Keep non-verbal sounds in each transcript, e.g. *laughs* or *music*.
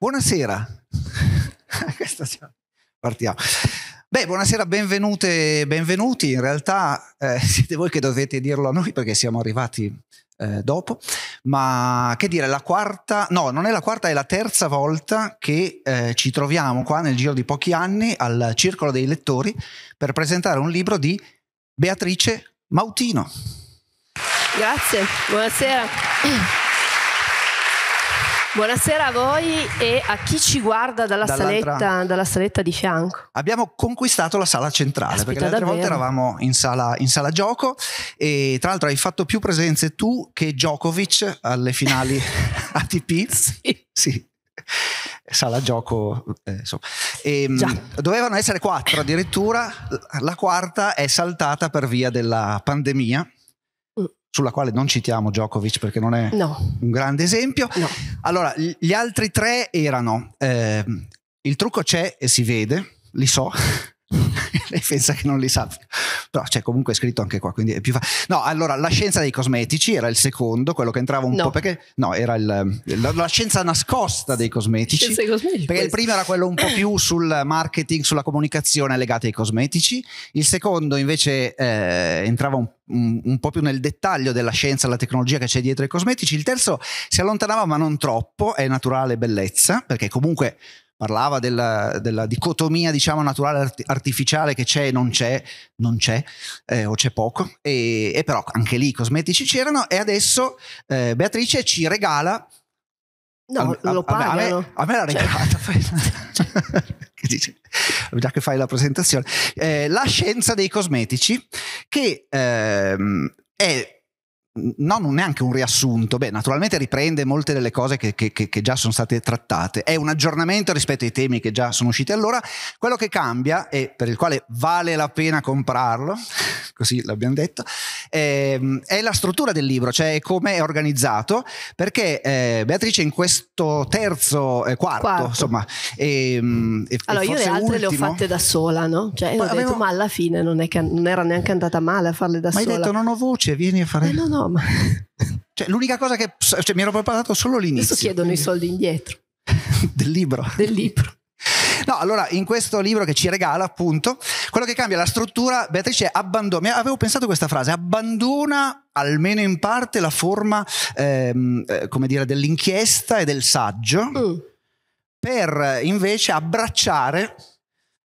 Buonasera. *laughs* Partiamo. Beh, buonasera, benvenute, benvenuti. In realtà eh, *laughs* siete voi che dovete dirlo a noi perché siamo arrivati eh, dopo. Ma che dire, la quarta, no, non è la quarta, è la terza volta che eh, ci troviamo qua nel giro di pochi anni al Circolo dei Lettori per presentare un libro di Beatrice Mautino. Grazie, buonasera. Buonasera a voi e a chi ci guarda dalla saletta, dalla saletta, di fianco. Abbiamo conquistato la sala centrale Aspetta, perché le altre volte eravamo in sala, in sala, gioco e tra l'altro hai fatto più presenze tu che Djokovic alle finali ATP. *laughs* Sì. sì. Sala gioco, eh, insomma. E, ehm, dovevano essere quattro addirittura, la quarta è saltata per via della pandemia sulla quale non citiamo Djokovic perché non è no. un grande esempio. No. Allora, gli altri tre erano eh, il trucco c'è e si vede, li so, *laughs* lei pensa che non li sappia però c'è cioè, comunque scritto anche qua quindi è più facile no allora la scienza dei cosmetici era il secondo quello che entrava un no. po' perché no era il, la, la, scienza nascosta dei cosmetici, dei cosmetici perché questo. il primo era quello un po' più *clears throat* sul marketing sulla comunicazione legata ai cosmetici il secondo invece eh, entrava un, un, un po' più nel dettaglio della scienza e la tecnologia che c'è dietro ai cosmetici il terzo si allontanava ma non troppo è naturale bellezza perché comunque parlava della, della dicotomia diciamo, naturale artificiale che c'è e non c'è, non c'è eh, o c'è poco, e, e, però anche lì i cosmetici c'erano e adesso eh, Beatrice ci regala... No, a, lo paga. A, me, a me l'ha regalata. Cioè. *laughs* che dice? già che fai la presentazione, eh, la scienza dei cosmetici che ehm, è no, non neanche un riassunto, beh, naturalmente riprende molte delle cose che, che, che, già sono state trattate, è un aggiornamento rispetto ai temi che già sono usciti allora, quello che cambia e per il quale vale la pena comprarlo, *laughs* così l'abbiamo detto, è, ehm, è la struttura del libro, cioè come è organizzato, perché eh, Beatrice in questo terzo, eh, quarto, quarto, insomma, ehm, e, e, allora e io le altre ultimo, le ho fatte da sola, no? Cioè, avevo... detto, ma alla fine non, che, non, era neanche andata male a farle da ma sola. Ma hai detto non ho voce, vieni a fare... Eh, no, no, No, ma... *laughs* Cioè, l'unica cosa che... Cioè, mi ero preparato solo l'inizio. Adesso chiedono i soldi indietro. *laughs* Del libro. Del libro. No, allora in questo libro che ci regala, appunto, quello che cambia la struttura, Beatrice abbandona. Avevo pensato questa frase: abbandona almeno in parte la forma, ehm, eh, come dire, dell'inchiesta e del saggio. Mm. Per eh, invece abbracciare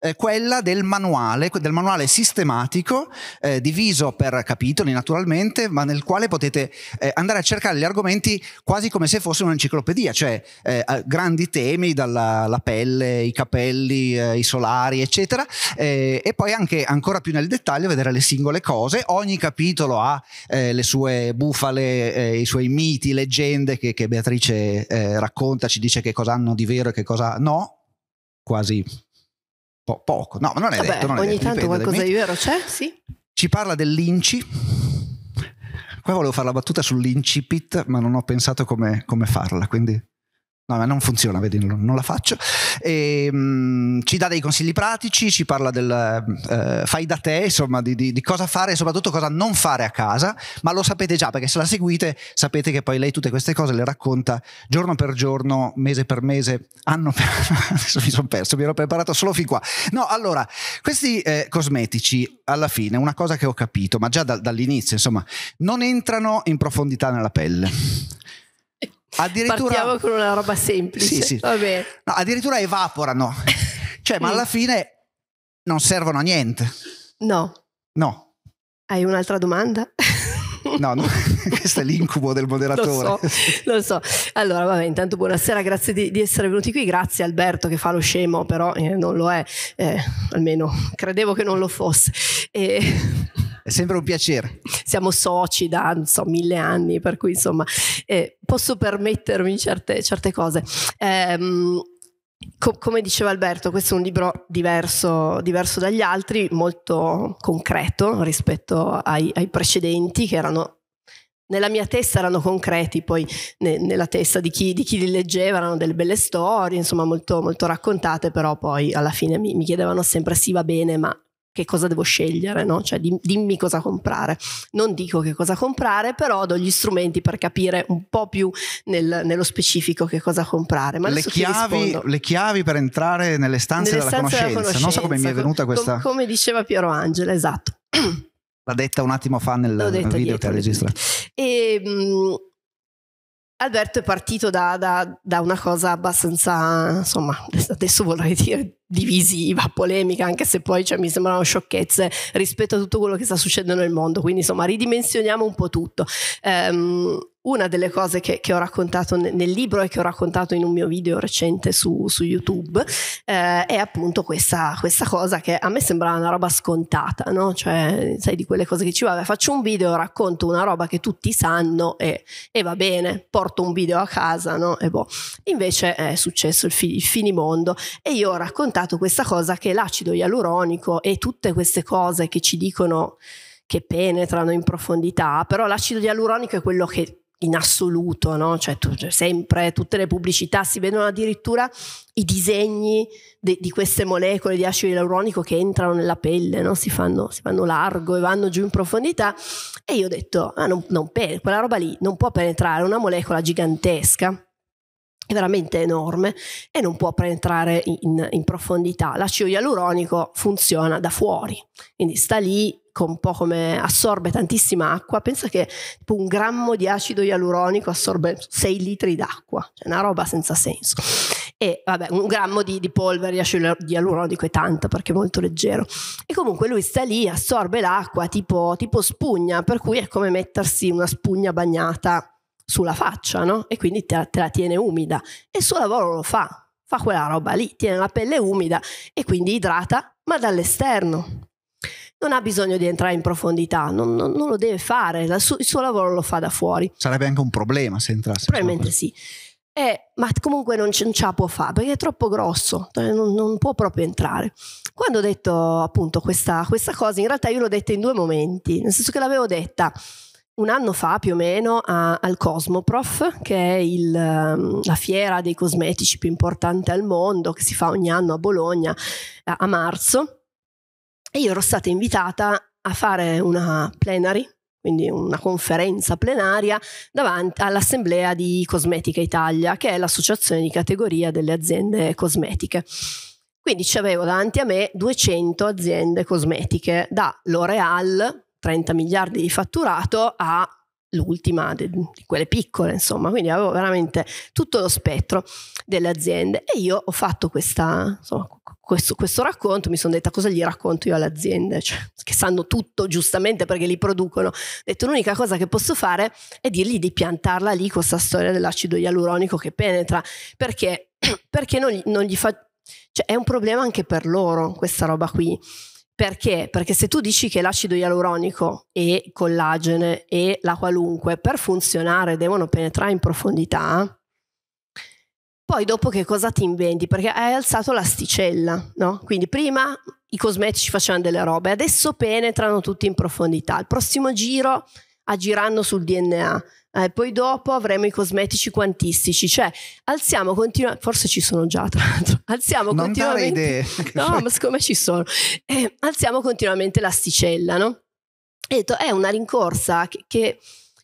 eh, quella del manuale, del manuale sistematico, eh, diviso per capitoli naturalmente, ma nel quale potete eh, andare a cercare gli argomenti quasi come se fosse un'enciclopedia, cioè eh, grandi temi, dalla pelle, i capelli, eh, i solari, eccetera, eh, e poi anche ancora più nel dettaglio vedere le singole cose. Ogni capitolo ha le sue bufale, i suoi miti, leggende che, che Beatrice racconta, ci dice che cosa hanno di vero e che cosa no, quasi po- poco, no, ma non è Vabbè, detto. Non è ogni detto, tanto qualcosa di vero c'è, sì. Ci parla dell'inci. Qua volevo fare la battuta sull'incipit, ma non ho pensato come, come farla, quindi No, ma non funziona, vedi, non, la faccio. E, um, ci dà dei consigli pratici, ci parla del uh, fai da te, insomma, di, di, di, cosa fare e soprattutto cosa non fare a casa, ma lo sapete già perché se la seguite sapete che poi lei tutte queste cose le racconta giorno per giorno, mese per mese, anno per anno. *laughs* Adesso mi sono perso, mi ero preparato solo fin qua. No, allora, questi eh, cosmetici, alla fine, una cosa che ho capito, ma già da, dall'inizio, insomma, non entrano in profondità nella pelle Addirittura... Partiamo con una roba semplice. Sì, sì. No, addirittura evaporano. *laughs* Cioè, ma alla fine non servono a niente. No. No. Hai un'altra domanda? *laughs* No, no, *laughs* questo è l'incubo del moderatore. Lo so, lo so. Allora, vabbè, intanto buonasera, grazie di, di, essere venuti qui, grazie Alberto che fa lo scemo, però eh, non lo è, eh, almeno credevo che non lo fosse. E... È sempre un piacere. Siamo soci da so, mille anni, per cui insomma eh, posso permettermi certe, certe cose. Ehm, co- come diceva Alberto, questo è un libro diverso, diverso dagli altri, molto concreto rispetto ai, ai precedenti che erano nella mia testa erano concreti, poi ne, nella testa di chi, di chi, li leggeva erano delle belle storie, insomma molto, molto raccontate, però poi alla fine mi, mi, chiedevano sempre sì va bene, ma che cosa devo scegliere, no? cioè dim- dimmi cosa comprare. Non dico che cosa comprare, però do gli strumenti per capire un po' più nel, nello specifico che cosa comprare. Ma le, chiavi, le chiavi per entrare nelle stanze, nelle della, stanze conoscenza. della, conoscenza. non so come mi è venuta questa... Com- come diceva Piero Angela, esatto. L'ha detta un attimo fa nel, nel video che ha registrato. E... Ehm, Mh, Alberto è partito da, da, da, una cosa abbastanza, insomma, adesso vorrei dire divisiva, polemica, anche se poi cioè, mi sembrano sciocchezze rispetto a tutto quello che sta succedendo nel mondo. Quindi, insomma, ridimensioniamo un po' tutto. Um, una delle cose che, che, ho raccontato nel libro e che ho raccontato in un mio video recente su, su YouTube eh, è appunto questa, questa, cosa che a me sembrava una roba scontata, no? Cioè, sai, di quelle cose che ci va, faccio un video, racconto una roba che tutti sanno e, e va bene, porto un video a casa, no? E boh. Invece è successo il, fi- il finimondo e io ho raccontato questa cosa che l'acido ialuronico e tutte queste cose che ci dicono che penetrano in profondità, però l'acido ialuronico è quello che in assoluto, no? cioè tu, sempre tutte le pubblicità si vedono addirittura i disegni de, di queste molecole di acido ialuronico che entrano nella pelle, no? si, fanno, si, fanno, largo e vanno giù in profondità e io ho detto, ah, non, non, quella roba lì non può penetrare, è una molecola gigantesca è veramente enorme e non può penetrare in, in profondità. L'acido ialuronico funziona da fuori, quindi sta lì un po' come assorbe tantissima acqua, pensa che tipo, un grammo di acido ialuronico assorbe 6 litri d'acqua, cioè una roba senza senso. E vabbè, un grammo di, di polvere di acido ialuronico è tanto perché è molto leggero. E comunque lui sta lì, assorbe l'acqua tipo, tipo spugna, per cui è come mettersi una spugna bagnata sulla faccia, no? E quindi te, te la tiene umida. E il suo lavoro lo fa, fa quella roba lì, tiene la pelle umida e quindi idrata, ma dall'esterno. Non ha bisogno di entrare in profondità, non, non, non lo deve fare, su, il suo lavoro lo fa da fuori. Sarebbe anche un problema se entrasse. Probabilmente sì. Eh, ma comunque non, non ce la può fare perché è troppo grosso, cioè non, non può proprio entrare. Quando ho detto appunto questa, questa cosa, in realtà io l'ho detta in due momenti, nel senso che l'avevo detta un anno fa più o meno a, al Cosmoprof, che è il, ehm, la fiera dei cosmetici più importante al mondo, che si fa ogni anno a Bologna a, a marzo. E io ero stata invitata a fare una plenary, quindi una conferenza plenaria, davanti all'Assemblea di Cosmetica Italia, che è l'associazione di categoria delle aziende cosmetiche. Quindi avevo davanti a me 200 aziende cosmetiche, da L'Oreal, 30 miliardi di fatturato a l'ultima di quelle piccole, insomma, quindi avevo veramente tutto lo spettro delle aziende e io ho fatto questa, insomma, questo, questo, racconto, mi sono detta cosa gli racconto io alle aziende, cioè, che sanno tutto giustamente perché li producono, ho detto l'unica cosa che posso fare è dirgli di piantarla lì con questa storia dell'acido ialuronico che penetra, perché, *clears throat* perché non, non gli fa... Cioè, è un problema anche per loro questa roba qui perché? Perché se tu dici che l'acido ialuronico e collagene e la qualunque per funzionare devono penetrare in profondità, poi dopo che cosa ti inventi? Perché hai alzato l'asticella, no? Quindi prima i cosmetici facevano delle robe, adesso penetrano tutti in profondità. Il prossimo giro agiranno sul DNA, eh, poi dopo avremo i cosmetici quantistici, cioè alziamo continuamente, forse ci sono già tra l'altro, *laughs* alziamo non continuamente... Idee. *laughs* No, ma siccome ci sono, eh, alziamo continuamente l'asticella, no? E detto, è una rincorsa che, che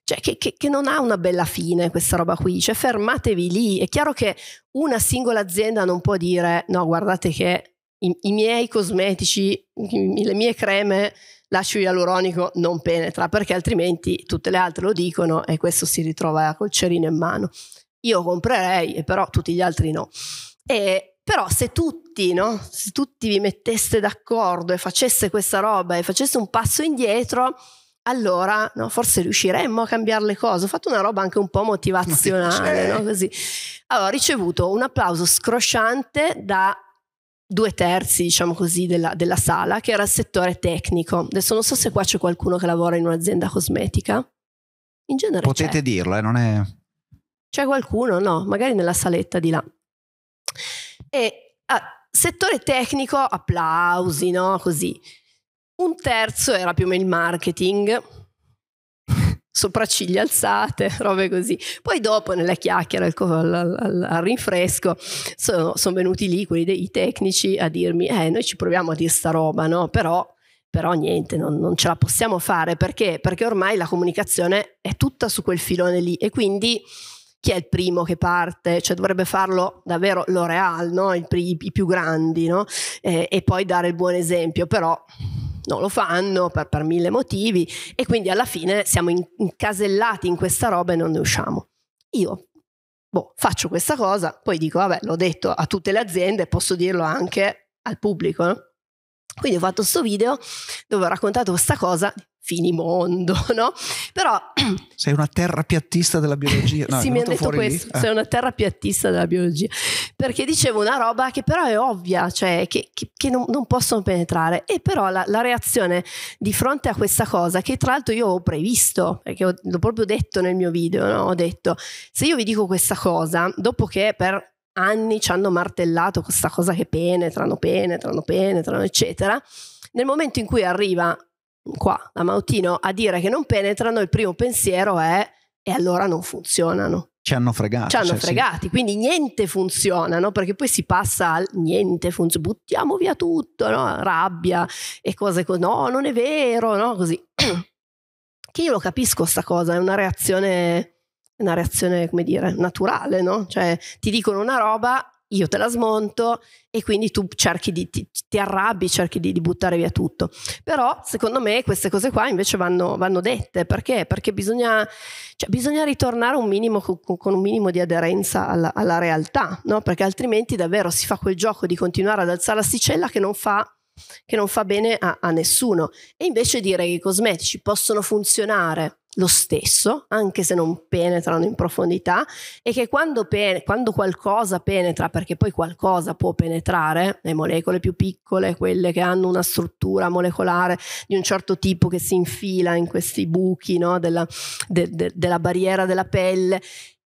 cioè, che, che, che, non ha una bella fine questa roba qui, cioè fermatevi lì, è chiaro che una singola azienda non può dire no guardate che i, i miei cosmetici, i, le mie creme l'acido ialuronico non penetra, perché altrimenti tutte le altre lo dicono e questo si ritrova col cerino in mano. Io comprerei, però tutti gli altri no. E, però se tutti, no? se tutti vi metteste d'accordo e facesse questa roba e facesse un passo indietro, allora no, forse riusciremmo a cambiare le cose. Ho fatto una roba anche un po' motivazionale, no? Allora, ho ricevuto un applauso scrosciante da due terzi, diciamo così, della, della, sala, che era il settore tecnico. Adesso non so se qua c'è qualcuno che lavora in un'azienda cosmetica. In genere Potete c'è. dirlo, eh, non è... C'è qualcuno? No, magari nella saletta di là. E ah, settore tecnico, applausi, no? Così. Un terzo era più o meno il marketing, sopracciglia alzate, *laughs* robe così. Poi dopo nella chiacchiera al, al, al, al rinfresco sono, sono, venuti lì quelli dei tecnici a dirmi eh noi ci proviamo a dire sta roba, no? Però, però niente, non, non, ce la possiamo fare perché? perché ormai la comunicazione è tutta su quel filone lì e quindi chi è il primo che parte, cioè dovrebbe farlo davvero L'Oreal, no? I, i, più grandi, no? eh, e poi dare il buon esempio, però non lo fanno per, per mille motivi e quindi alla fine siamo incasellati in questa roba e non ne usciamo. Io boh, faccio questa cosa, poi dico, vabbè, l'ho detto a tutte le aziende, posso dirlo anche al pubblico. No? Quindi ho fatto questo video dove ho raccontato questa cosa, finimondo, *laughs* no? Però... *clears throat* Sei una terrapiattista della biologia. No, sì, mi hanno detto questo, lì? Eh. sei una terrapiattista della biologia, perché dicevo una roba che però è ovvia, cioè che, che, che non, non, possono penetrare. E però la, la, reazione di fronte a questa cosa, che tra l'altro io ho previsto, perché ho, l'ho proprio detto nel mio video, no? ho detto, se io vi dico questa cosa, dopo che per anni ci hanno martellato questa cosa che penetrano, penetrano, penetrano, eccetera, nel momento in cui arriva qua a Mautino a dire che non penetrano, il primo pensiero è e allora non funzionano. Ci hanno fregati. Ci hanno cioè, fregati, sì. quindi niente funziona, no? perché poi si passa al niente funziona, buttiamo via tutto, no? rabbia e cose così, no, non è vero, no? così. *clears throat* che io lo capisco sta cosa, è una reazione, una reazione, come dire, naturale, no? Cioè ti dicono una roba io te la smonto e quindi tu cerchi di, ti, ti arrabbi, cerchi di, di, buttare via tutto. Però secondo me queste cose qua invece vanno, vanno dette, perché? Perché bisogna, cioè, bisogna ritornare un minimo, con, con, un minimo di aderenza alla, alla realtà, no? perché altrimenti davvero si fa quel gioco di continuare ad alzare l'asticella che non fa che non fa bene a, a, nessuno. E invece dire che i cosmetici possono funzionare lo stesso, anche se non penetrano in profondità, e che quando, pen- quando, qualcosa penetra, perché poi qualcosa può penetrare, le molecole più piccole, quelle che hanno una struttura molecolare di un certo tipo che si infila in questi buchi no, della, de- de- della barriera della pelle,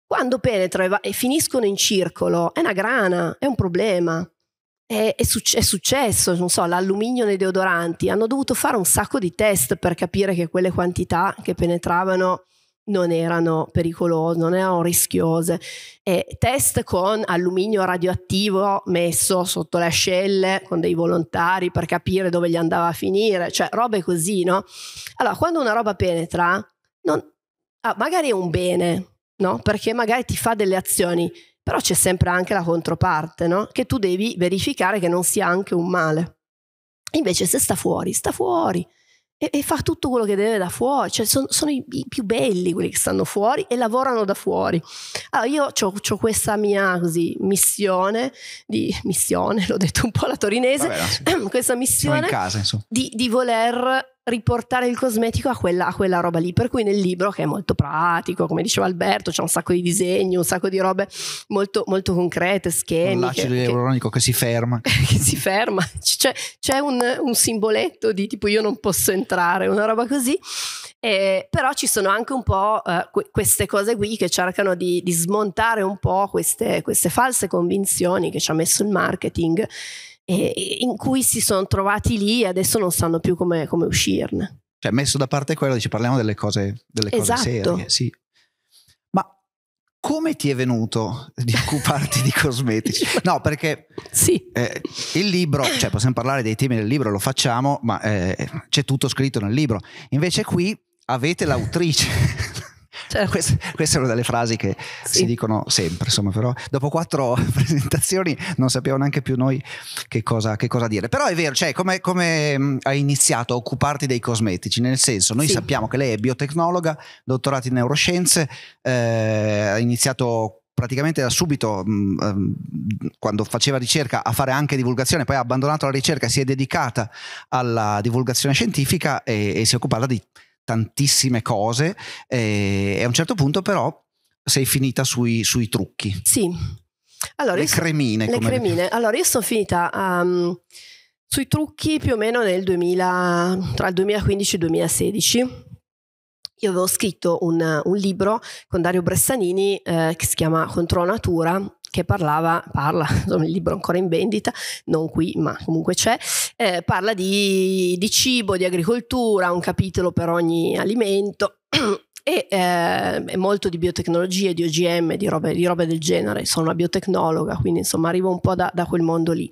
quando penetrano e, va- e, finiscono in circolo, è una grana, è un problema è, è, suc- è, successo, non so, l'alluminio nei deodoranti, hanno dovuto fare un sacco di test per capire che quelle quantità che penetravano non erano pericolose, non erano rischiose. E test con alluminio radioattivo messo sotto le ascelle con dei volontari per capire dove gli andava a finire, cioè robe così, no? Allora, quando una roba penetra, non... ah, magari è un bene, no? Perché magari ti fa delle azioni però c'è sempre anche la controparte, no? Che tu devi verificare che non sia anche un male. Invece se sta fuori, sta fuori e, e fa tutto quello che deve da fuori. Cioè, son, sono i, i, più belli quelli che stanno fuori e lavorano da fuori. Allora io ho questa mia così, missione, di, missione, *laughs* l'ho detto un po' alla torinese, Vabbè, no, sì. *clears throat* questa missione casa, di, di voler riportare il cosmetico a quella, a quella, roba lì. Per cui nel libro, che è molto pratico, come diceva Alberto, c'è un sacco di disegni, un sacco di robe molto, molto concrete, schemi. L'acido neuronico che, che si ferma. *laughs* che si ferma. C'è, cioè, c'è un, un, simboletto di tipo io non posso entrare, una roba così. Eh, però ci sono anche un po' eh, queste cose qui che cercano di, di smontare un po' queste, queste false convinzioni che ci ha messo il marketing eh, in cui si sono trovati lì e adesso non sanno più come, come uscirne. Cioè, messo da parte quello, dici parliamo delle cose, delle esatto. cose serie, sì. Ma come ti è venuto di occuparti di cosmetici? *laughs* No, perché sì. eh, il libro, cioè possiamo parlare dei temi del libro, lo facciamo, ma eh, c'è tutto scritto nel libro. Invece qui avete l'autrice Certo. Questa, questa, è una delle frasi che sì. si dicono sempre, insomma, però dopo quattro *laughs* presentazioni non sappiamo neanche più noi che cosa, che cosa dire. Però è vero, cioè, come, come, mm, hai iniziato a occuparti dei cosmetici? Nel senso, noi sì. sappiamo che lei è biotecnologa, dottorata in neuroscienze, eh, ha iniziato praticamente da subito mm, ehm, quando faceva ricerca a fare anche divulgazione, poi ha abbandonato la ricerca, si è dedicata alla divulgazione scientifica e, e si è occupata di tantissime cose eh, e a un certo punto però sei finita sui, sui trucchi. Sì. Allora, le cremine. Le cremine. Allora io sono finita um, sui trucchi più o meno nel 2000, tra il 2015 e il 2016. Io avevo scritto un, un libro con Dario Bressanini eh, che si chiama Contro Natura, che parlava, parla, *laughs* insomma, il libro ancora in vendita, non qui ma comunque c'è, eh, parla di, di, cibo, di agricoltura, un capitolo per ogni alimento *clears throat* e eh, molto di biotecnologie, di OGM, di robe, di robe, del genere, sono una biotecnologa, quindi insomma arrivo un po' da, da quel mondo lì.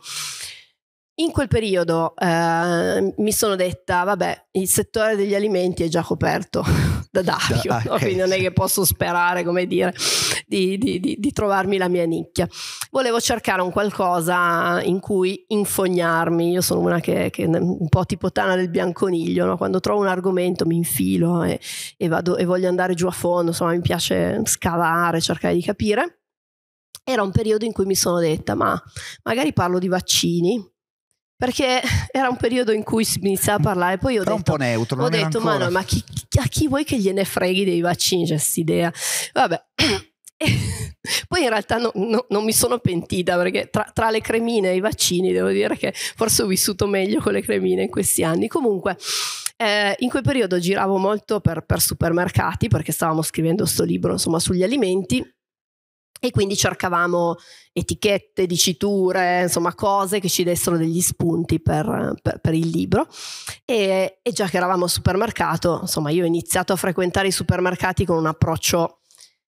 In quel periodo eh, mi sono detta, vabbè, il settore degli alimenti è già coperto *laughs* da Dario, ah, no? quindi non è che posso sperare, come dire, di, di, di, di, trovarmi la mia nicchia. Volevo cercare un qualcosa in cui infognarmi, io sono una che, che è un po' tipo Tana del Bianconiglio, no? quando trovo un argomento mi infilo e, e, vado, e voglio andare giù a fondo, insomma mi piace scavare, cercare di capire. Era un periodo in cui mi sono detta, ma magari parlo di vaccini, perché *laughs* era un periodo in cui si iniziava a parlare, poi ho Però detto, un po' neutro, ho detto ma, no, ma chi, a chi vuoi che gliene freghi dei vaccini, c'è cioè, questa idea? Vabbè. *coughs* poi in realtà no, no, non mi sono pentita perché tra, tra, le cremine e i vaccini devo dire che forse ho vissuto meglio con le cremine in questi anni. Comunque eh, in quel periodo giravo molto per, per supermercati perché stavamo scrivendo questo libro insomma, sugli alimenti e quindi cercavamo etichette, diciture, insomma cose che ci dessero degli spunti per, per, per il libro. E, e, già che eravamo al supermercato, insomma io ho iniziato a frequentare i supermercati con un approccio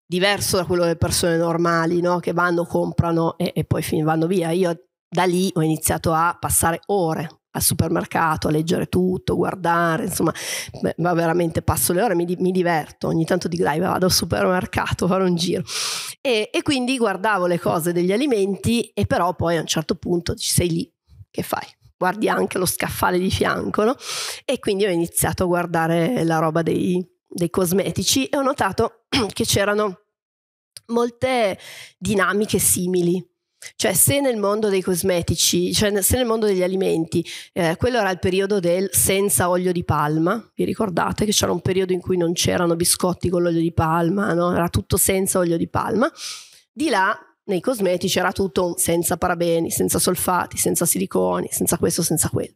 diverso da quello delle persone normali, no? che vanno, comprano e, e poi fin, vanno via. Io da lì ho iniziato a passare ore al supermercato a leggere tutto, guardare, certo. insomma, beh, va veramente passo le ore, mi, mi, diverto, ogni tanto di dai vado al supermercato, a fare un giro. E, e quindi guardavo le cose degli alimenti e però poi a un certo punto ci sei lì, che fai? Guardi anche lo scaffale di fianco, no? E quindi ho iniziato a guardare la roba dei, dei cosmetici e ho notato *clears throat* che c'erano molte dinamiche simili cioè se nel mondo dei cosmetici, cioè se nel mondo degli alimenti, eh, quello era il periodo del senza olio di palma, vi ricordate che c'era un periodo in cui non c'erano biscotti con l'olio di palma, no? era tutto senza olio di palma, di là nei cosmetici era tutto senza parabeni, senza solfati, senza siliconi, senza questo, senza quello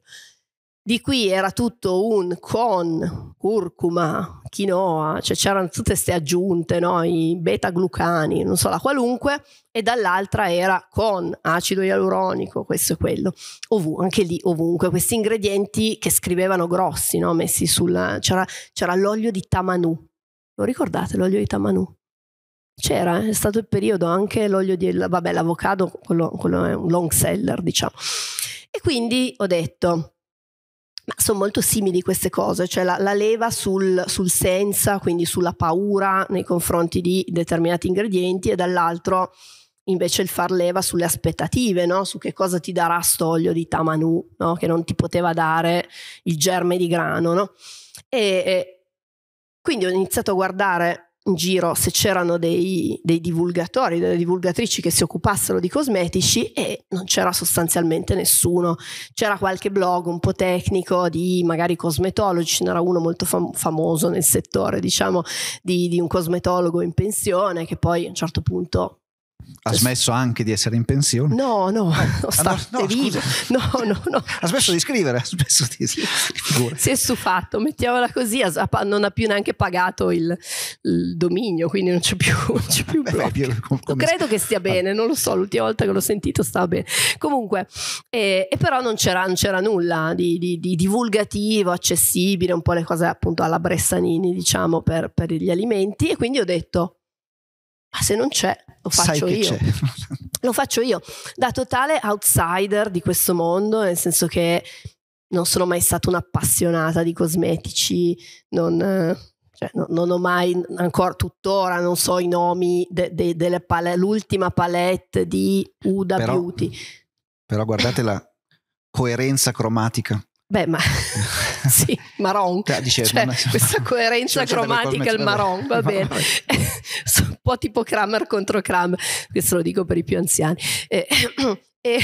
di qui era tutto un con curcuma, quinoa, cioè c'erano tutte queste aggiunte, no? i beta-glucani, non so, la qualunque, e dall'altra era con acido ialuronico, questo e quello, Ovun- anche lì ovunque, questi ingredienti che scrivevano grossi, no? messi sulla, C'era, c'era l'olio di tamanu, lo ricordate l'olio di tamanu? C'era, eh? è stato il periodo anche l'olio di... vabbè, l'avocado, quello, quello è un long seller, diciamo. E quindi ho detto ma sono molto simili queste cose, cioè la, la leva sul, sul, senza, quindi sulla paura nei confronti di determinati ingredienti e dall'altro invece il far leva sulle aspettative, no? su che cosa ti darà sto olio di tamanu, no? che non ti poteva dare il germe di grano. No? E, e quindi ho iniziato a guardare in giro se c'erano dei, dei, divulgatori, delle divulgatrici che si occupassero di cosmetici e non c'era sostanzialmente nessuno. C'era qualche blog un po' tecnico di magari cosmetologi, ce n'era uno molto fam- famoso nel settore, diciamo, di, di un cosmetologo in pensione che poi a un certo punto ha smesso anche di essere in pensione? No, no, ah, no, no, vivo. No, no, no. Ha smesso di scrivere, ha smesso di, sì. Si è stufato, mettiamola così, non ha più neanche pagato il, il dominio, quindi non c'è più, non c'è più *laughs* Beh, più, come... Credo che stia ah. bene, non lo so, l'ultima volta che l'ho sentito stava bene. Comunque, eh, e però non c'era, non c'era nulla di, di, di, divulgativo, accessibile, un po' le cose appunto alla Bressanini, diciamo, per, per gli alimenti e quindi ho detto, ma se non c'è lo faccio Sai io. *laughs* lo faccio io, da totale outsider di questo mondo, nel senso che non sono mai stata un'appassionata di cosmetici, non, cioè, no, non ho mai, ancora tuttora, non so i nomi delle de, de l'ultima palette di Uda però, Beauty. Però guardate la coerenza cromatica. Beh, ma *laughs* *laughs* sì, marron. Cioè, dice, cioè, non questa coerenza cromatica, cioè, cioè, il marron, va bene. *laughs* un po' tipo Kramer contro Kramer, questo lo dico per i più anziani. Eh, *coughs* e,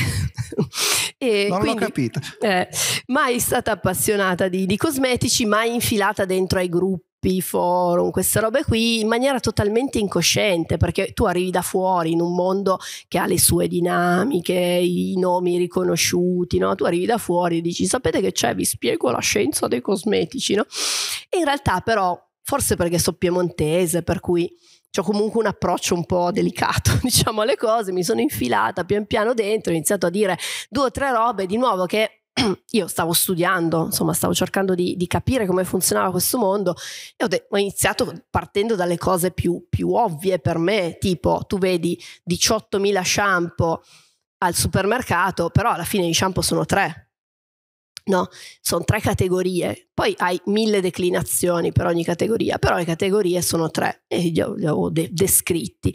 e non quindi, l'ho capito. Eh, mai stata appassionata di, di, cosmetici, mai infilata dentro ai gruppi gruppi, forum, queste robe qui in maniera totalmente incosciente perché tu arrivi da fuori in un mondo che ha le sue dinamiche, i nomi riconosciuti, no? tu arrivi da fuori e dici sapete che c'è, vi spiego la scienza dei cosmetici, no? E in realtà però, forse perché sono piemontese, per cui ho comunque un approccio un po' delicato, *laughs* diciamo, alle cose, mi sono infilata pian piano dentro, ho iniziato a dire due o tre robe di nuovo che *clears throat* io stavo studiando, insomma, stavo cercando di, di capire come funzionava questo mondo e ho, ho iniziato partendo dalle cose più, più, ovvie per me, tipo tu vedi 18.000 shampoo al supermercato, però alla fine i shampoo sono tre. No, sono tre categorie, poi hai mille declinazioni per ogni categoria, però le categorie sono tre e li ho de- descritti.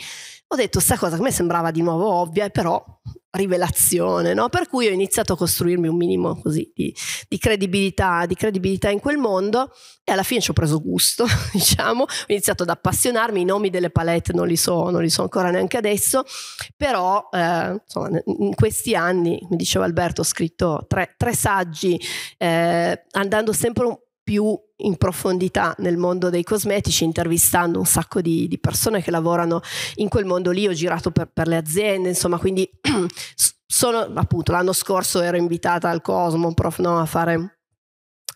Ho detto questa cosa che a me sembrava di nuovo ovvia, però rivelazione, no? Per cui ho iniziato a costruirmi un minimo così di, di, credibilità, di credibilità in quel mondo e alla fine ci ho preso gusto, *laughs* diciamo, ho iniziato ad appassionarmi, i nomi delle palette non li so, non li so ancora neanche adesso, però eh, insomma, in questi anni, mi diceva Alberto, ho scritto tre, tre saggi eh, andando sempre un più in profondità nel mondo dei cosmetici, intervistando un sacco di, di persone che lavorano in quel mondo lì, ho girato per, per le aziende, insomma, quindi *clears throat* sono appunto l'anno scorso ero invitata al Cosmo prof, no, a fare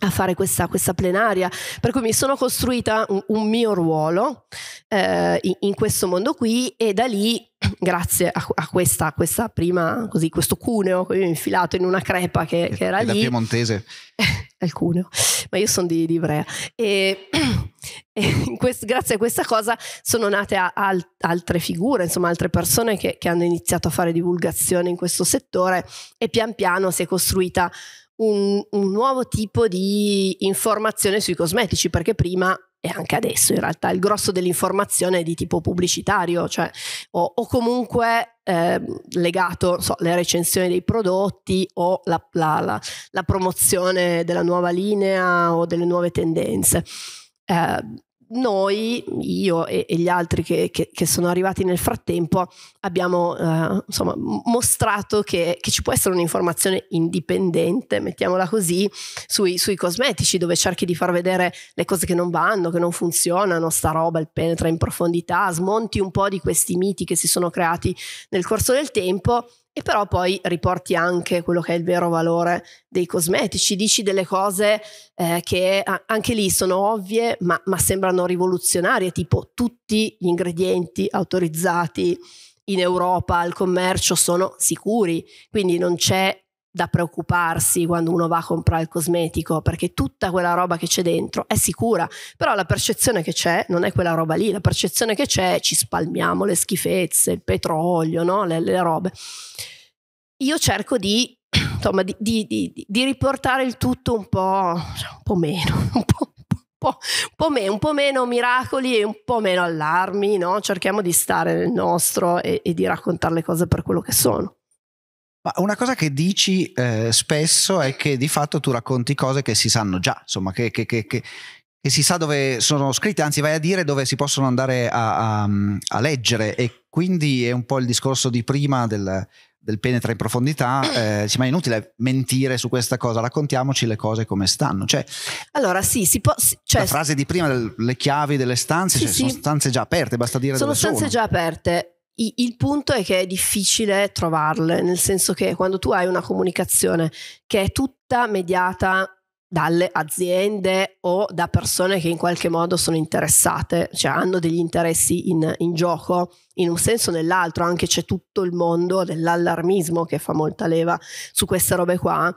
a fare questa, questa, plenaria, per cui mi sono costruita un, un mio ruolo eh, in, in, questo mondo qui e da lì, *clears throat* grazie a, a questa, questa prima, così, questo cuneo che mi ho infilato in una crepa che, che era e lì. Da piemontese. *laughs* È il cuneo, ma io sono di, di Ivrea. E, *clears throat* e questo, grazie a questa cosa sono nate a, al, altre figure, insomma altre persone che, che hanno iniziato a fare divulgazione in questo settore e pian piano si è costruita un, un nuovo tipo di informazione sui cosmetici, perché prima e anche adesso in realtà il grosso dell'informazione è di tipo pubblicitario, cioè o, o comunque eh, legato so, alle recensioni dei prodotti o la, la, la, la, promozione della nuova linea o delle nuove tendenze. Eh, noi, io e, e gli altri che, che, che, sono arrivati nel frattempo, abbiamo eh, insomma, mostrato che, che, ci può essere un'informazione indipendente, mettiamola così, sui, sui, cosmetici, dove cerchi di far vedere le cose che non vanno, che non funzionano, sta roba, il penetra in profondità, smonti un po' di questi miti che si sono creati nel corso del tempo e però poi riporti anche quello che è il vero valore dei cosmetici, dici delle cose eh, che anche lì sono ovvie ma, ma sembrano rivoluzionarie, tipo tutti gli ingredienti autorizzati in Europa al commercio sono sicuri, quindi non c'è da preoccuparsi quando uno va a comprare il cosmetico, perché tutta quella roba che c'è dentro è sicura, però la percezione che c'è non è quella roba lì, la percezione che c'è ci spalmiamo le schifezze, il petrolio, no? le, le robe. Io cerco di *clears throat* insomma, di, di, di, di, riportare il tutto un po', cioè, un po meno, *laughs* un po', un, po', un, po meno, un po', meno, miracoli e un po' meno allarmi, no? Cerchiamo di stare nel nostro e, e di raccontare le cose per quello che sono. Ma una cosa che dici eh, spesso è che di fatto tu racconti cose che si sanno già, insomma, che, che, che, che si sa dove sono scritte, anzi vai a dire dove si possono andare a, a, a leggere e quindi è un po' il discorso di prima del, del penetra in profondità, eh, ma è inutile mentire su questa cosa, raccontiamoci le cose come stanno. Cioè, allora sì, si può... cioè, la frase di prima, del, le chiavi delle stanze, sì, cioè, sì. sono stanze già aperte, basta dire... Sono stanze sono. già aperte, il punto è che è difficile trovarle, nel senso che quando tu hai una comunicazione che è tutta mediata dalle aziende o da persone che in qualche modo sono interessate, cioè hanno degli interessi in, in gioco, in un senso o nell'altro, anche c'è tutto il mondo dell'allarmismo che fa molta leva su queste robe qua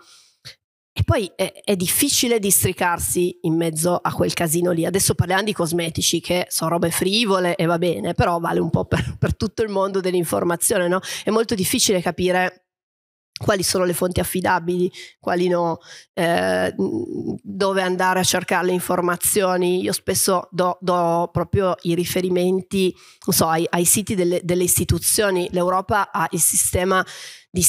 e poi è, è, difficile districarsi in mezzo a quel casino lì. Adesso parliamo di cosmetici, che sono robe frivole e va bene, però vale un po' per, per tutto il mondo dell'informazione, no? È molto difficile capire quali sono le fonti affidabili, quali no, eh, dove andare a cercare le informazioni. Io spesso do, do proprio i riferimenti so, ai, ai, siti delle, delle istituzioni. L'Europa ha il sistema di,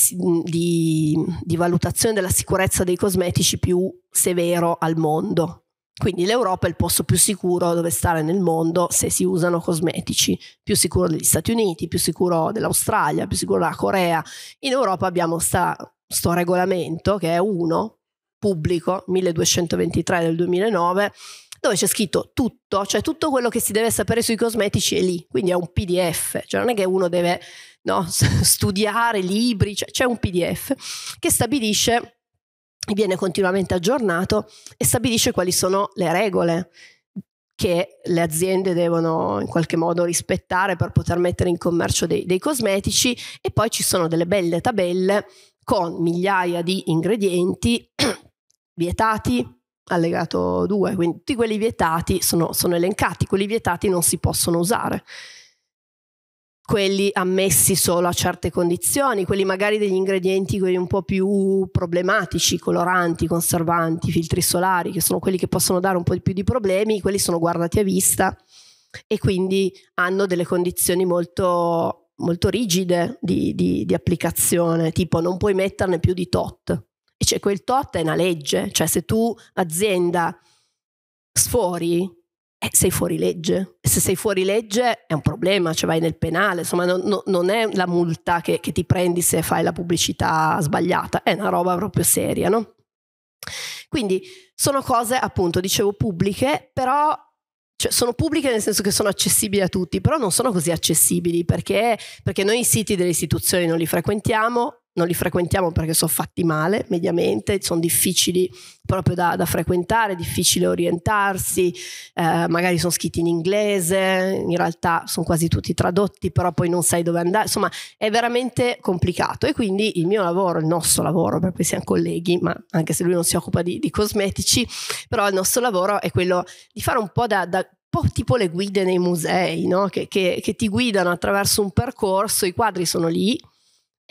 di, di valutazione della sicurezza dei cosmetici più severo al mondo. Quindi l'Europa è il posto più sicuro dove stare nel mondo se si usano cosmetici, più sicuro degli Stati Uniti, più sicuro dell'Australia, più sicuro della Corea. In Europa abbiamo questo regolamento che è uno pubblico 1223 del 2009 dove c'è scritto tutto, cioè tutto quello che si deve sapere sui cosmetici è lì, quindi è un PDF, cioè non è che uno deve no, *laughs* studiare, libri, cioè, c'è un PDF che stabilisce, viene continuamente aggiornato e stabilisce quali sono le regole che le aziende devono in qualche modo rispettare per poter mettere in commercio dei, dei cosmetici e poi ci sono delle belle tabelle con migliaia di ingredienti *clears throat* vietati, allegato 2, quindi tutti quelli vietati sono, sono, elencati, quelli vietati non si possono usare quelli ammessi solo a certe condizioni, quelli magari degli ingredienti quelli un po' più problematici, coloranti, conservanti, filtri solari, che sono quelli che possono dare un po' di più di problemi, quelli sono guardati a vista e quindi hanno delle condizioni molto, molto rigide di, di, di applicazione, tipo non puoi metterne più di tot. E cioè quel tot è una legge, cioè se tu azienda sfori eh, sei fuori legge. Se sei fuori legge è un problema, cioè vai nel penale, insomma no, no, non è la multa che, che, ti prendi se fai la pubblicità sbagliata, è una roba proprio seria, no? Quindi sono cose, appunto, dicevo pubbliche, però cioè, sono pubbliche nel senso che sono accessibili a tutti, però non sono così accessibili perché, perché noi i siti delle istituzioni non li frequentiamo, non li frequentiamo perché sono fatti male mediamente, sono difficili proprio da, da frequentare, difficile orientarsi, eh, magari sono scritti in inglese, in realtà sono quasi tutti tradotti, però poi non sai dove andare, insomma è veramente complicato e quindi il mio lavoro, il nostro lavoro, perché siamo colleghi, ma anche se lui non si occupa di, di cosmetici, però il nostro lavoro è quello di fare un po' da, da tipo le guide nei musei, no? che, che, che ti guidano attraverso un percorso, i quadri sono lì,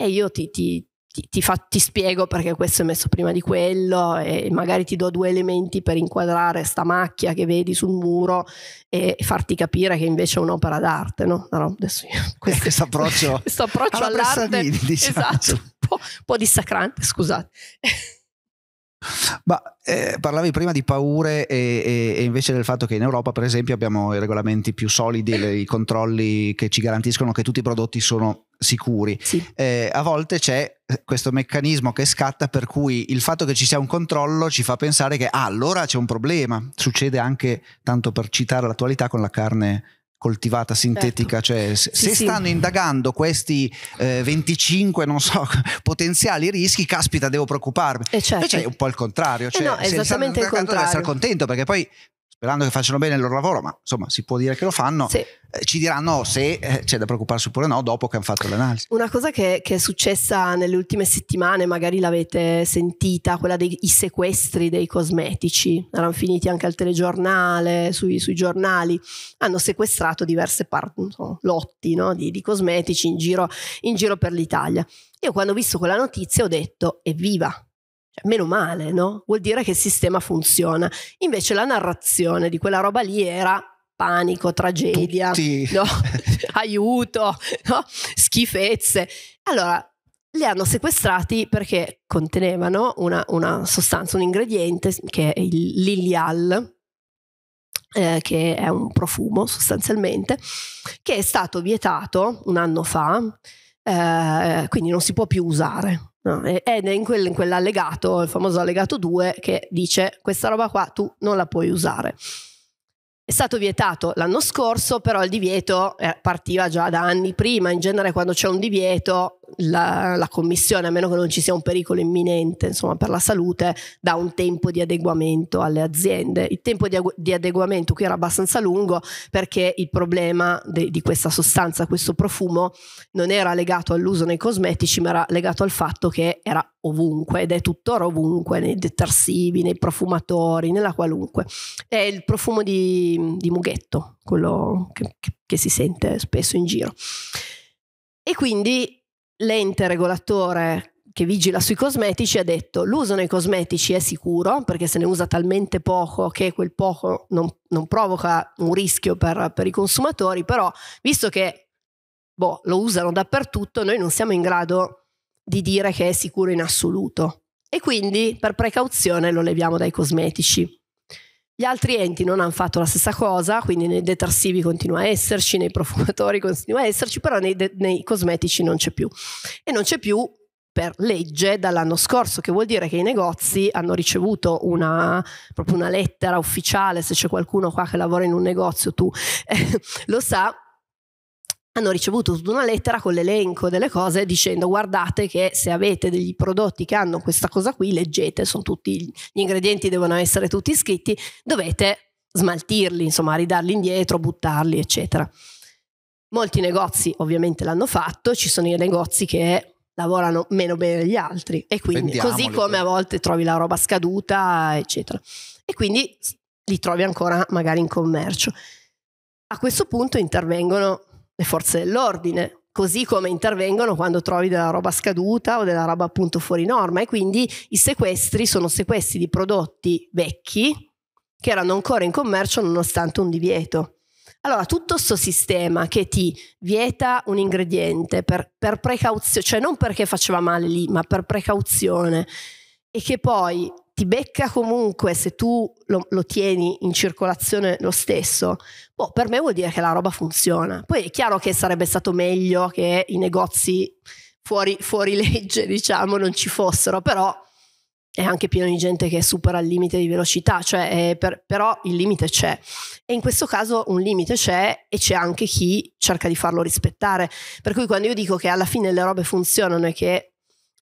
e io ti, ti, ti, ti, fa, ti spiego perché questo è messo prima di quello e magari ti do due elementi per inquadrare sta macchia che vedi sul muro e farti capire che invece è un'opera d'arte, no? no adesso io, *laughs* questo, questo approccio, *laughs* questo approccio all'arte, diciamo. esatto, un po', un po' dissacrante, scusate. *laughs* Ma eh, parlavi prima di paure e, e, e, invece del fatto che in Europa, per esempio, abbiamo i regolamenti più solidi, le, i controlli che ci garantiscono che tutti i prodotti sono sicuri. Sì. Eh, a volte c'è eh, questo meccanismo che scatta per cui il fatto che ci sia un controllo ci fa pensare che ah, allora c'è un problema. Succede anche, tanto per citare l'attualità, con la carne coltivata sintetica, certo. cioè se, sì, se sì. stanno indagando questi eh, 25 non so, *laughs* potenziali rischi, caspita devo preoccuparmi. E eh, certo. Invece è un po' il contrario, eh, cioè, eh no, se stanno indagando devo essere contento perché poi sperando che facciano bene il loro lavoro, ma insomma si può dire che lo fanno, sì. eh, ci diranno se eh, c'è da preoccuparsi oppure no dopo che hanno fatto l'analisi. Una cosa che, che è successa nelle ultime settimane, magari l'avete sentita, quella dei sequestri dei cosmetici, erano finiti anche al telegiornale, sui, sui giornali, hanno sequestrato diverse part, so, lotti no, di, di, cosmetici in giro, in giro per l'Italia. Io quando ho visto quella notizia ho detto evviva, cioè, meno male, no? Vuol dire che il sistema funziona. Invece la narrazione di quella roba lì era panico, tragedia, no? *laughs* aiuto, no? schifezze. Allora, li hanno sequestrati perché contenevano una, una sostanza, un ingrediente che è il lilial, eh, che è un profumo sostanzialmente, che è stato vietato un anno fa, eh, quindi non si può più usare No, eh, ed è in, quel, in quell'allegato, il famoso allegato 2, che dice questa roba qua tu non la puoi usare. È stato vietato l'anno scorso, però il divieto eh, partiva già da anni prima, in genere quando c'è un divieto la, la, commissione, a meno che non ci sia un pericolo imminente insomma, per la salute, dà un tempo di adeguamento alle aziende. Il tempo di, di adeguamento qui era abbastanza lungo perché il problema de, di questa sostanza, questo profumo, non era legato all'uso nei cosmetici, ma era legato al fatto che era ovunque ed è tuttora ovunque, nei detersivi, nei profumatori, nella qualunque. È il profumo di, di mughetto, quello che, che, che si sente spesso in giro. E quindi l'ente regolatore che vigila sui cosmetici ha detto l'uso nei cosmetici è sicuro perché se ne usa talmente poco che quel poco non, non provoca un rischio per, per, i consumatori, però visto che boh, lo usano dappertutto, noi non siamo in grado di dire che è sicuro in assoluto e quindi per precauzione lo leviamo dai cosmetici. Gli altri enti non hanno fatto la stessa cosa, quindi nei detersivi continua a esserci, nei profumatori *laughs* continua a esserci, però nei, de- nei cosmetici non c'è più. E non c'è più per legge dall'anno scorso, che vuol dire che i negozi hanno ricevuto una, proprio una lettera ufficiale, se c'è qualcuno qua che lavora in un negozio, tu *laughs* eh, lo sa, hanno ricevuto tutta una lettera con l'elenco delle cose dicendo guardate che se avete degli prodotti che hanno questa cosa qui leggete, sono tutti gli ingredienti devono essere tutti scritti, dovete smaltirli, insomma ridarli indietro, buttarli eccetera. Molti negozi ovviamente l'hanno fatto, ci sono i negozi che lavorano meno bene degli altri e quindi Vendiamoli, così come a volte trovi la roba scaduta eccetera e quindi li trovi ancora magari in commercio. A questo punto intervengono le forze dell'ordine, così come intervengono quando trovi della roba scaduta o della roba appunto fuori norma e quindi i sequestri sono sequestri di prodotti vecchi che erano ancora in commercio nonostante un divieto. Allora, tutto questo sistema che ti vieta un ingrediente per, per precauzione, cioè non perché faceva male lì, ma per precauzione, e che poi ti becca comunque se tu lo, lo tieni in circolazione lo stesso, boh, per me vuol dire che la roba funziona. Poi è chiaro che sarebbe stato meglio che i negozi fuori, fuori *laughs* legge, diciamo, non ci fossero, però è anche pieno di gente che supera il limite di velocità, cioè eh, per, però il limite c'è. E in questo caso un limite c'è e c'è anche chi cerca di farlo rispettare. Per cui quando io dico che alla fine le robe funzionano e che,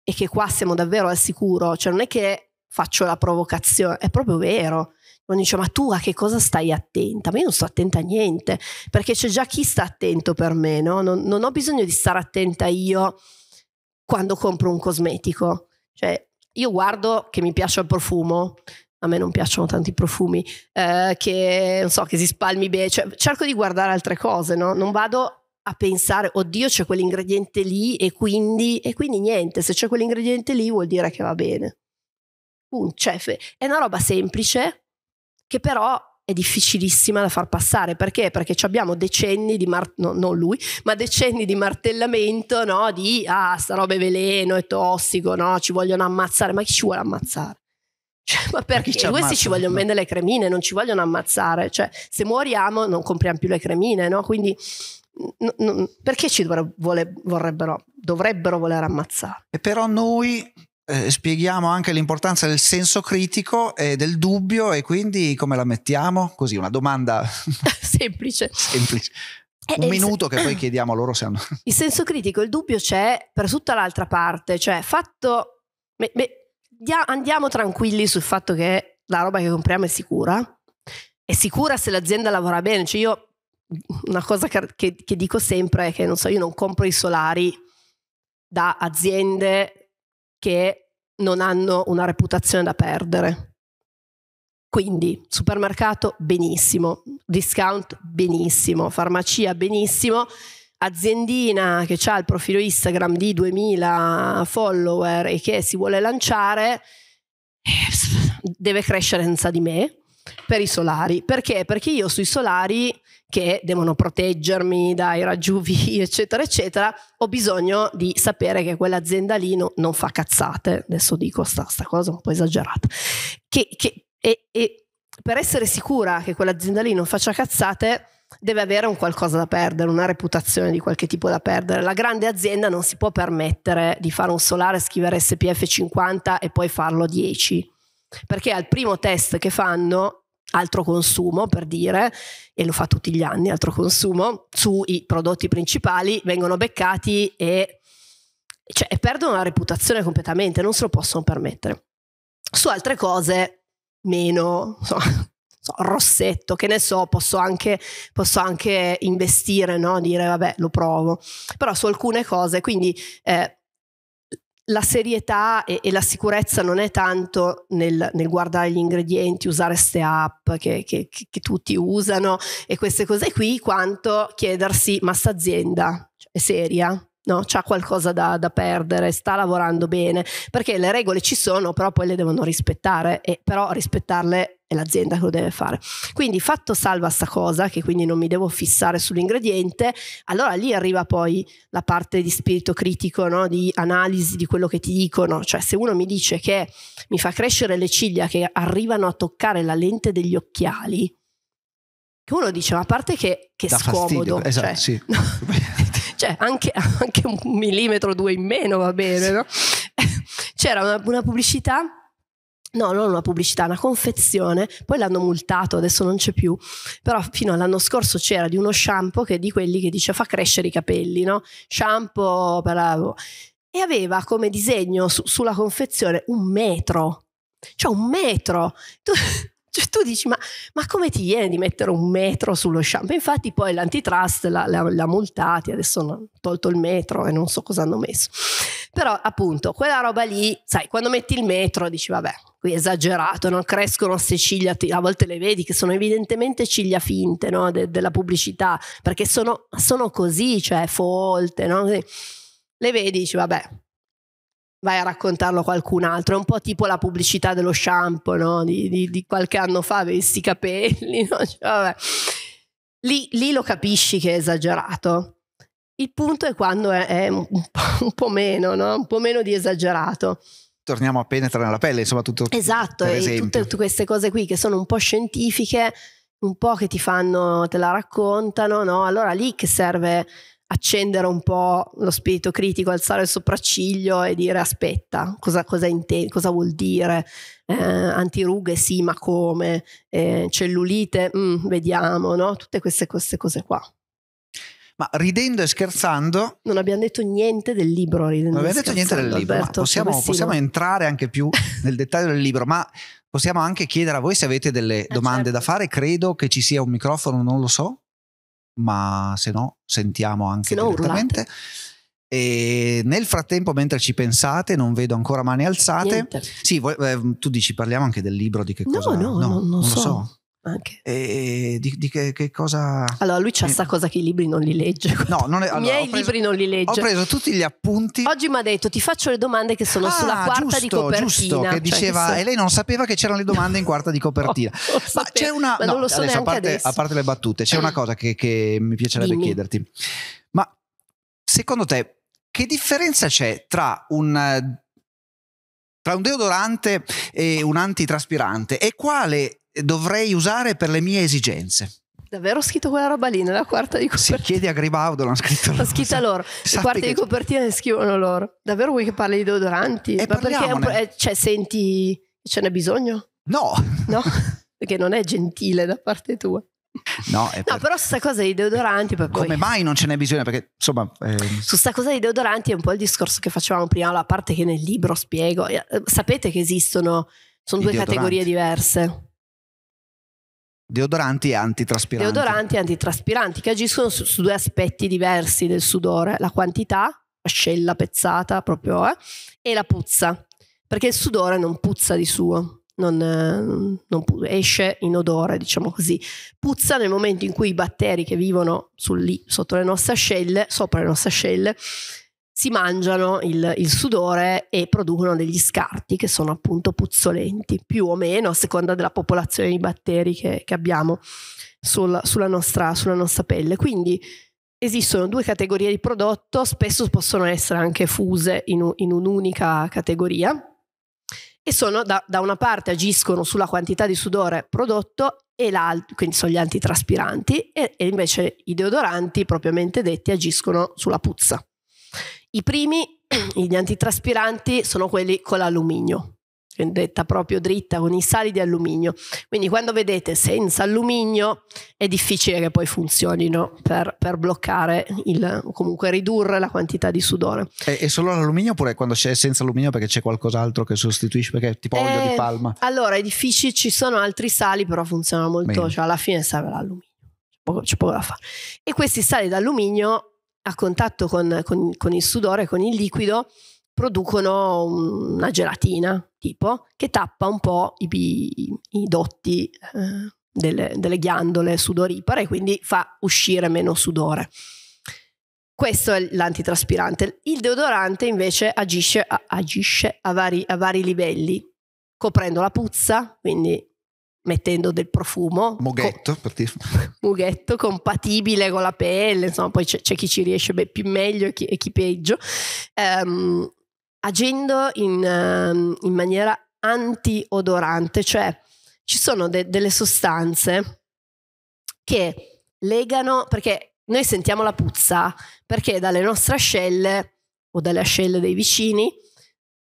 e che qua siamo davvero al sicuro, cioè non è che faccio la provocazione, è proprio vero. Uno dice, ma tu a che cosa stai attenta? Ma io non sto attenta a niente, perché c'è già chi sta attento per me, no? Non, non ho bisogno di stare attenta io quando compro un cosmetico. Cioè, io guardo che mi piace il profumo, a me non piacciono tanti profumi, eh, che non so, che si spalmi bene, cioè, cerco di guardare altre cose, no? Non vado a pensare, oddio c'è quell'ingrediente lì e quindi, e quindi niente, se c'è quell'ingrediente lì vuol dire che va bene. Cioè, è una roba semplice che però è difficilissima da far passare perché? Perché abbiamo decenni di mar- no, non lui, ma decenni di martellamento, no? Di ah, sta roba è veleno, è tossico, no? Ci vogliono ammazzare, ma chi ci vuole ammazzare? *laughs* Cioè, ma perché ci questi ci vogliono vendere le cremine, non ci vogliono ammazzare. Cioè, se moriamo non compriamo più le cremine, no? Quindi n- n- perché ci dovre- vole- vorrebbero, dovrebbero voler ammazzare? E però noi eh, spieghiamo anche l'importanza del senso critico e del dubbio e quindi come la mettiamo? Così, una domanda *laughs* semplice. semplice. Eh, Un eh, minuto se... che poi *clears throat* chiediamo loro se hanno... Il senso critico, il dubbio c'è per tutta l'altra parte, cioè fatto... Me, me, dia, andiamo tranquilli sul fatto che la roba che compriamo è sicura. È sicura se l'azienda lavora bene. Cioè io una cosa che, che, dico sempre è che non so, io non compro i solari da aziende che non hanno una reputazione da perdere. Quindi supermercato benissimo, discount benissimo, farmacia benissimo, aziendina che ha il profilo Instagram di 2000 follower e che si vuole lanciare eh, deve crescere senza di me per i solari. Perché? Perché io sui solari che devono proteggermi dai raggiuvi, *laughs* eccetera, eccetera, ho bisogno di sapere che quell'azienda lì no, non fa cazzate. Adesso dico questa cosa un po' esagerata. Che, che, e, e per essere sicura che quell'azienda lì non faccia cazzate, deve avere un qualcosa da perdere, una reputazione di qualche tipo da perdere. La grande azienda non si può permettere di fare un solare, scrivere SPF 50 e poi farlo 10, perché al primo test che fanno altro consumo per dire, e lo fa tutti gli anni, altro consumo, sui prodotti principali vengono beccati e, cioè, perdono la reputazione completamente, non se lo possono permettere. Su altre cose meno, so, so, rossetto, che ne so, posso anche, posso anche investire, no? dire vabbè lo provo, però su alcune cose, quindi eh, la serietà e, e, la sicurezza non è tanto nel, nel guardare gli ingredienti, usare queste app che, che, che, tutti usano e queste cose qui, quanto chiedersi ma sta azienda è seria? no? ha qualcosa da, da, perdere, sta lavorando bene, perché le regole ci sono, però poi le devono rispettare e però rispettarle è l'azienda che lo deve fare. Quindi fatto salva sta cosa, che quindi non mi devo fissare sull'ingrediente, allora lì arriva poi la parte di spirito critico, no? di analisi di quello che ti dicono, cioè se uno mi dice che mi fa crescere le ciglia che arrivano a toccare la lente degli occhiali, uno dice, ma a parte che, che da scomodo, fastidio, esatto, cioè, sì. *laughs* cioè anche, *laughs* anche un millimetro o due in meno va bene, no? *laughs* C'era una, una pubblicità No, non una pubblicità, una confezione, poi l'hanno multato, adesso non c'è più, però fino all'anno scorso c'era di uno shampoo che è di quelli che dice fa crescere i capelli, no? Shampoo per la... E aveva come disegno su, sulla confezione un metro, cioè un metro. Tu, cioè, tu dici, ma, ma, come ti viene di mettere un metro sullo shampoo? Infatti poi l'antitrust l'ha, l'ha multati, adesso hanno tolto il metro e non so cosa hanno messo. Però appunto, quella roba lì, sai, quando metti il metro dici, vabbè, qui è esagerato, non crescono queste ciglia, a volte le vedi che sono evidentemente ciglia finte no? De, della pubblicità, perché sono, sono, così, cioè folte, no? le vedi dici, vabbè, vai a raccontarlo a qualcun altro. È un po' tipo la pubblicità dello shampoo no? di, di, di, qualche anno fa, vesti i capelli. *laughs* No? Cioè, lì, lì, lo capisci che è esagerato. Il punto è quando è, è un, po', *laughs* un, po', meno, no? un po' meno di esagerato. Torniamo a penetrare nella pelle, insomma, tutto. Esatto, e tutte, tutte queste cose qui che sono un po' scientifiche, un po' che ti fanno, te la raccontano, no? Allora lì che serve accendere un po' lo spirito critico, alzare il sopracciglio e dire aspetta, cosa, cosa, inte- cosa vuol dire? Eh, antirughe sì, ma come? Eh, cellulite, mm, vediamo, no? Tutte queste, queste cose qua. Ma ridendo e scherzando. Non abbiamo detto niente del libro. Non abbiamo detto niente del libro. Alberto, possiamo, possiamo, entrare anche più *laughs* nel dettaglio del libro, ma possiamo anche chiedere a voi se avete delle eh, domande certo. da fare. Credo che ci sia un microfono, non lo so ma se no sentiamo anche se direttamente. E nel frattempo, mentre ci pensate, non vedo ancora mani alzate. Niente. Sì, ehm, tu dici parliamo anche del libro di che cosa? No, no, no non, non so. lo so. Anche. E, di, di che, che, cosa. Allora, lui c'ha sta cosa che i libri non li legge. No, non è, allora, I miei preso, libri non li legge. Ho preso tutti gli appunti. Oggi mi ha detto: ti faccio le domande che sono ah, sulla quarta giusto, di copertina. Giusto, che cioè, diceva, cioè, e lei non sapeva che c'erano le domande in quarta di *laughs* copertina. No, ma sapevo, c'è una. Ma no, non lo so adesso, a, parte, adesso. a parte le battute, c'è una *clears throat* cosa che, che mi piacerebbe Dimmi. chiederti. Ma secondo te, che differenza c'è tra un. Tra un deodorante e un antitraspirante e quale dovrei usare per le mie esigenze. Davvero ho scritto quella roba lì nella quarta di copertina? Si chiedi a Gribaudo, l'hanno scritto loro. L'ho scritta loro. Le quarte di copertina le scrivono loro. Davvero vuoi che parli di deodoranti? E Ma parliamone. perché pro... cioè, senti ce n'è bisogno? No. No? *laughs* Perché non è gentile da parte tua. No, per... no, però sta cosa dei deodoranti poi... come mai non ce n'è bisogno perché insomma ehm... su sta cosa dei deodoranti è un po' il discorso che facevamo prima la parte che nel libro spiego eh, sapete che esistono sono I due deodoranti. categorie diverse Deodoranti e antitraspiranti. Deodoranti e antitraspiranti che agiscono su, su due aspetti diversi del sudore, la quantità, ascella pezzata proprio, eh, e la puzza, perché il sudore non puzza di suo, non, non pu- esce in odore, diciamo così. Puzza nel momento in cui i batteri che vivono sul, lì, sotto le nostre ascelle, sopra le nostre ascelle, si mangiano il, il, sudore e producono degli scarti che sono appunto puzzolenti, più o meno a seconda della popolazione di batteri che, che abbiamo sul, sulla, nostra, sulla nostra pelle. Quindi esistono due categorie di prodotto, spesso possono essere anche fuse in, in un'unica categoria e sono da, da, una parte agiscono sulla quantità di sudore prodotto e quindi sono gli antitraspiranti e, e invece i deodoranti propriamente detti agiscono sulla puzza. I primi, *clears throat* gli antitraspiranti, sono quelli con l'alluminio, detta proprio dritta, con i sali di alluminio. Quindi quando vedete senza alluminio è difficile che poi funzionino per, per bloccare il, comunque ridurre la quantità di sudore. E, e solo l'alluminio oppure quando c'è senza alluminio perché c'è qualcos'altro che sostituisce, perché tipo e, olio di eh, palma? Allora è difficile, ci sono altri sali però funzionano molto, Bene. cioè alla fine serve l'alluminio. c'è poco da fare. E questi sali d'alluminio a contatto con, con, con il sudore, con il liquido, producono una gelatina tipo che tappa un po' i, i, i dotti eh, delle, delle, ghiandole sudoripare e quindi fa uscire meno sudore. Questo è l'antitraspirante. Il deodorante invece agisce a, agisce a, vari, a vari livelli, coprendo la puzza, quindi mettendo del profumo. Mughetto, co- *laughs* mughetto compatibile con la pelle, insomma, poi c'è, c'è chi ci riesce beh, più meglio e chi, e chi peggio. Um, agendo in, ehm, in, maniera antiodorante, cioè ci sono de- delle sostanze che legano, perché noi sentiamo la puzza, perché dalle nostre ascelle o dalle ascelle dei vicini,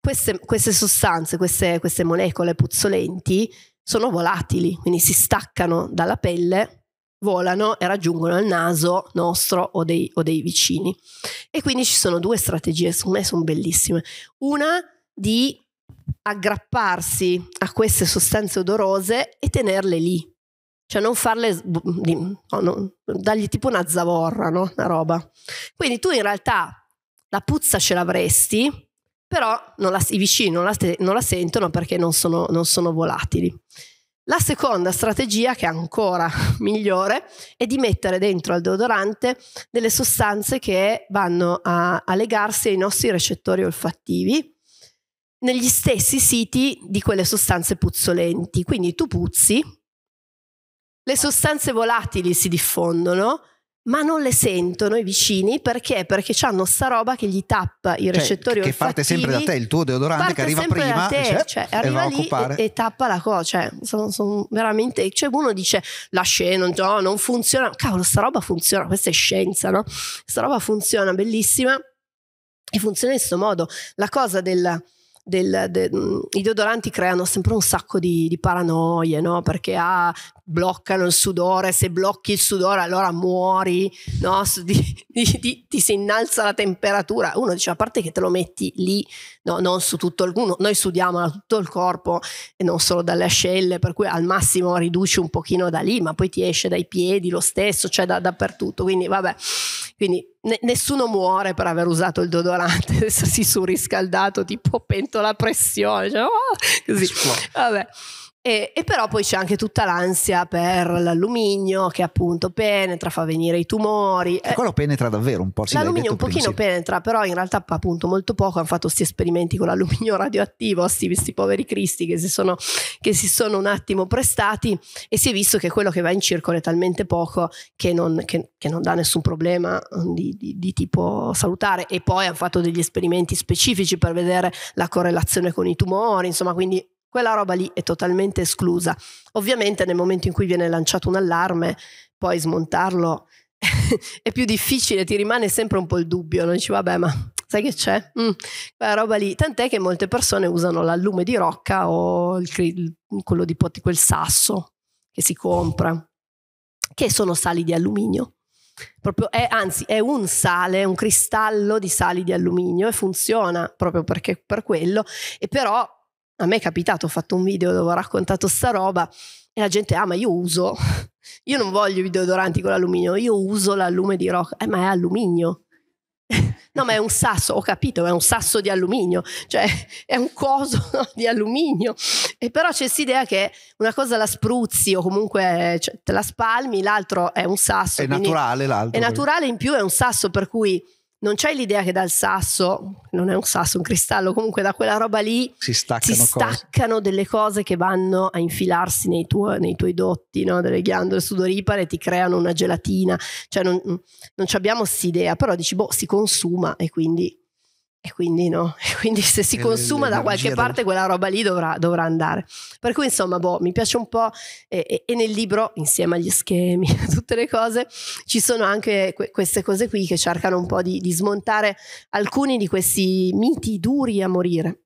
queste, queste sostanze, queste, queste molecole puzzolenti sono volatili, quindi si staccano dalla pelle, volano e raggiungono il naso nostro o dei, o dei vicini. E quindi ci sono due strategie, su me sono bellissime. Una di aggrapparsi a queste sostanze odorose e tenerle lì, cioè non farle, no, no, dargli tipo una zavorra, no? una roba. Quindi tu in realtà la puzza ce l'avresti, però la, i vicini non la, non la, sentono perché non sono, non sono volatili. La seconda strategia, che è ancora *laughs* migliore, è di mettere dentro al deodorante delle sostanze che vanno a, a legarsi ai nostri recettori olfattivi negli stessi siti di quelle sostanze puzzolenti. Quindi tu puzzi, le sostanze volatili si diffondono ma non le sentono i vicini perché? Perché hanno sta roba che gli tappa i cioè, recettori cioè, che parte sempre da te il tuo deodorante che arriva prima te, cioè, cioè, arriva lì e, e, tappa la cosa cioè, sono, sono veramente cioè uno dice la scena no, non funziona cavolo sta roba funziona questa è scienza no? sta roba funziona bellissima e funziona in questo modo la cosa del del, de, mm, i deodoranti creano sempre un sacco di, di paranoie, no? Perché ah, bloccano il sudore, se blocchi il sudore allora muori, no? *laughs* di, di, ti si innalza la temperatura. Uno dice, a parte che te lo metti lì, no, non su tutto il corpo, noi sudiamo da tutto il corpo e non solo dalle ascelle, per cui al massimo riduci un pochino da lì, ma poi ti esce dai piedi lo stesso, cioè da, dappertutto. Quindi vabbè, quindi ne- nessuno muore per aver usato il deodorante, *laughs* adesso si surriscaldato tipo pentola a pressione, cioè, oh, così. Vabbè. E, e, però poi c'è anche tutta l'ansia per l'alluminio che appunto penetra, fa venire i tumori. E eh, quello penetra davvero un po'. Sì, l'alluminio un pochino prima, sì. penetra, però in realtà appunto molto poco hanno fatto questi esperimenti con l'alluminio *laughs* radioattivo, questi poveri cristi che si, sono, che si, sono, un attimo prestati e si è visto che quello che va in circolo è talmente poco che non, che, che non dà nessun problema mm, di, di, di tipo salutare. E poi hanno fatto degli esperimenti specifici per vedere la correlazione con i tumori, insomma quindi quella roba lì è totalmente esclusa. Ovviamente nel momento in cui viene lanciato un allarme, poi smontarlo *laughs* è più difficile, ti rimane sempre un po' il dubbio, non dici vabbè ma sai che c'è? Mm, quella roba lì, tant'è che molte persone usano l'allume di rocca o il, quello di poti, quel sasso che si compra, che sono sali di alluminio. Proprio È, anzi, è un sale, un cristallo di sali di alluminio e funziona proprio perché, per quello, e però a me è capitato, ho fatto un video dove ho raccontato sta roba e la gente, ah ma io uso, *laughs* io non voglio i deodoranti con l'alluminio, io uso l'allume di rock, eh ma è alluminio. *laughs* no, ma è un sasso, ho capito, è un sasso di alluminio, cioè *laughs* è un coso no, di alluminio. E però c'è questa idea che una cosa la spruzzi o comunque cioè, te la spalmi, l'altro è un sasso. È naturale l'altro. È naturale, in più è un sasso, per cui non c'è l'idea che dal sasso, non è un sasso, un cristallo, comunque da quella roba lì si staccano, si staccano cose. delle cose che vanno a infilarsi nei, tuo, nei tuoi dotti, no? delle ghiandole sudoripare, ti creano una gelatina, cioè non, non abbiamo quest'idea, però dici boh si consuma e quindi e quindi no, *laughs* e quindi se si consuma da qualche parte quella roba lì dovrà, dovrà andare. Per cui insomma, boh, mi piace un po' e, e nel libro, insieme agli schemi, *laughs* tutte le cose, ci sono anche que- queste cose qui che cercano un po' di, di smontare alcuni di questi miti duri a morire.